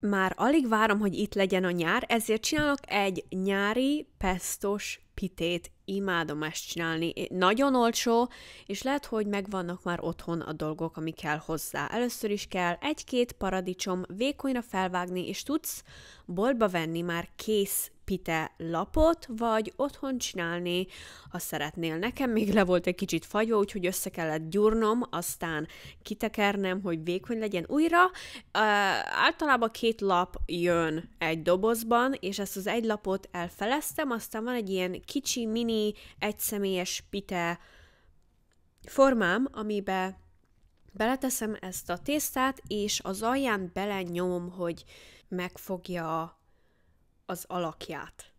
Már alig várom, hogy itt legyen a nyár, ezért csinálok egy nyári pestos pitét. Imádom ezt csinálni. Nagyon olcsó, és lehet, hogy megvannak már otthon a dolgok, ami kell hozzá. Először is kell egy-két paradicsom vékonyra felvágni, és tudsz boltba venni már kész pite lapot, vagy otthon csinálni, ha szeretnél. Nekem még le volt egy kicsit fagyva, úgyhogy össze kellett gyúrnom, aztán kitekernem, hogy vékony legyen újra. Uh, általában két lap jön egy dobozban, és ezt az egy lapot elfeleztem, aztán van egy ilyen kicsi, mini, egyszemélyes pite formám, amiben Beleteszem ezt a tésztát, és az alján belenyomom, hogy megfogja az alakját.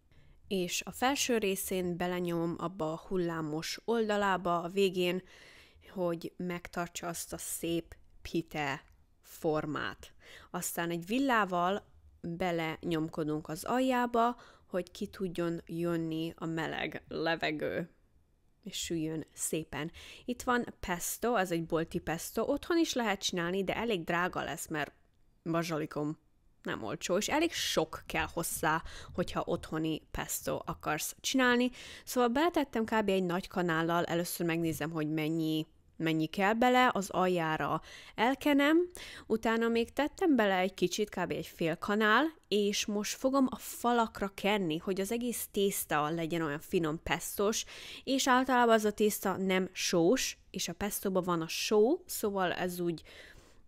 És a felső részén belenyomom abba a hullámos oldalába, a végén, hogy megtartsa azt a szép pite formát. Aztán egy villával bele nyomkodunk az aljába, hogy ki tudjon jönni a meleg levegő és süljön szépen. Itt van pesto, az egy bolti pesto, otthon is lehet csinálni, de elég drága lesz, mert bazsalikom nem olcsó, és elég sok kell hozzá, hogyha otthoni pesto akarsz csinálni. Szóval beletettem kb. egy nagy kanállal, először megnézem, hogy mennyi mennyi kell bele, az aljára elkenem, utána még tettem bele egy kicsit, kb. egy fél kanál, és most fogom a falakra kenni, hogy az egész tészta legyen olyan finom pestos, és általában az a tészta nem sós, és a pestóban van a só, szóval ez úgy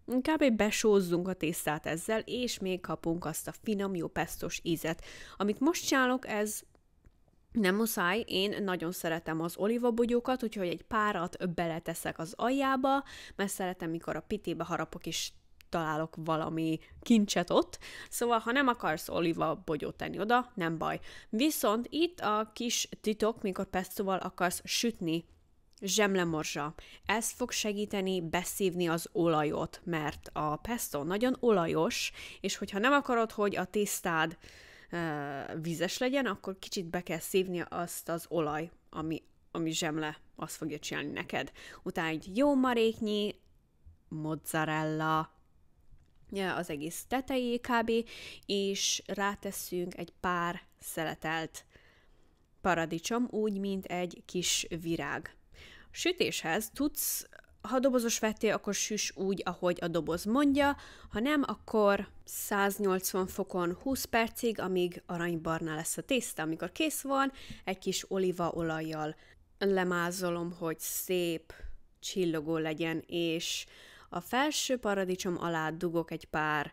Inkább besózzunk a tésztát ezzel, és még kapunk azt a finom, jó pesztos ízet. Amit most csinálok, ez nem muszáj, én nagyon szeretem az olívabogyókat, úgyhogy egy párat beleteszek az aljába, mert szeretem, mikor a pitébe harapok is találok valami kincset ott, szóval ha nem akarsz oliva bogyót tenni oda, nem baj. Viszont itt a kis titok, mikor pestoval akarsz sütni zsemlemorzsa. Ez fog segíteni beszívni az olajot, mert a pesto nagyon olajos, és hogyha nem akarod, hogy a tésztád vízes legyen, akkor kicsit be kell szívnia azt az olaj, ami, ami zsemle azt fogja csinálni neked. Utána egy jó maréknyi mozzarella, az egész tetejé kb, és ráteszünk egy pár szeletelt paradicsom, úgy, mint egy kis virág. Sütéshez tudsz ha dobozos vettél, akkor süss úgy, ahogy a doboz mondja, ha nem, akkor 180 fokon 20 percig, amíg aranybarna lesz a tészta. Amikor kész van, egy kis olívaolajjal lemázolom, hogy szép, csillogó legyen, és a felső paradicsom alá dugok egy pár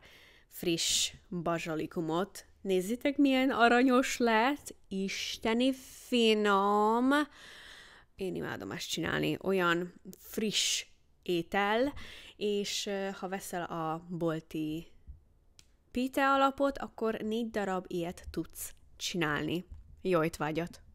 friss bazsalikumot. Nézzétek, milyen aranyos lett! Isteni finom! Én imádom ezt csinálni. Olyan friss étel, és ha veszel a bolti pite alapot, akkor négy darab ilyet tudsz csinálni. Jó étvágyat!